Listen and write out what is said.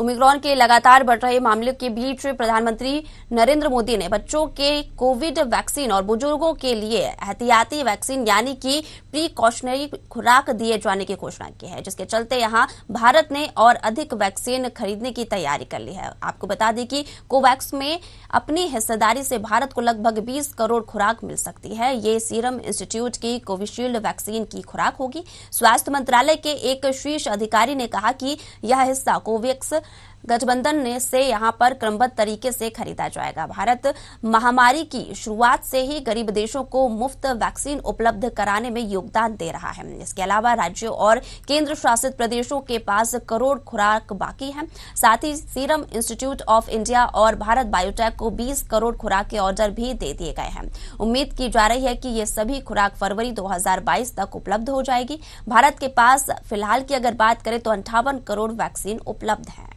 Omicron के लगातार बढ़ रहे मामलों के बीच प्रधानमंत्री नरेंद्र मोदी ने बच्चों के कोविड वैक्सीन और बुजुर्गों के लिए एहतियाती वैक्सीन यानी कि प्रीकॉशनरी खुराक दिए जाने की घोषणा की है जिसके चलते यहां भारत ने और अधिक वैक्सीन खरीदने की तैयारी कर ली है आपको बता दें कि कोवैक्स में अपनी हिस्सेदारी से भारत को लगभग बीस करोड़ खुराक मिल सकती है ये सीरम इंस्टीट्यूट की कोविशील्ड वैक्सीन की खुराक होगी स्वास्थ्य मंत्रालय के एक शीर्ष अधिकारी ने कहा कि यह हिस्सा कोवैक्स गठबंधन ने से यहां पर क्रमबद्ध तरीके से खरीदा जाएगा भारत महामारी की शुरुआत से ही गरीब देशों को मुफ्त वैक्सीन उपलब्ध कराने में योगदान दे रहा है इसके अलावा राज्यों और केंद्र शासित प्रदेशों के पास करोड़ खुराक बाकी है साथ ही सीरम इंस्टीट्यूट ऑफ इंडिया और भारत बायोटेक को बीस करोड़ खुराक के ऑर्डर भी दे दिए गए हैं उम्मीद की जा रही है कि ये सभी खुराक फरवरी 2022 तक उपलब्ध हो जाएगी भारत के पास फिलहाल की अगर बात करें तो अंठावन करोड़ वैक्सीन उपलब्ध है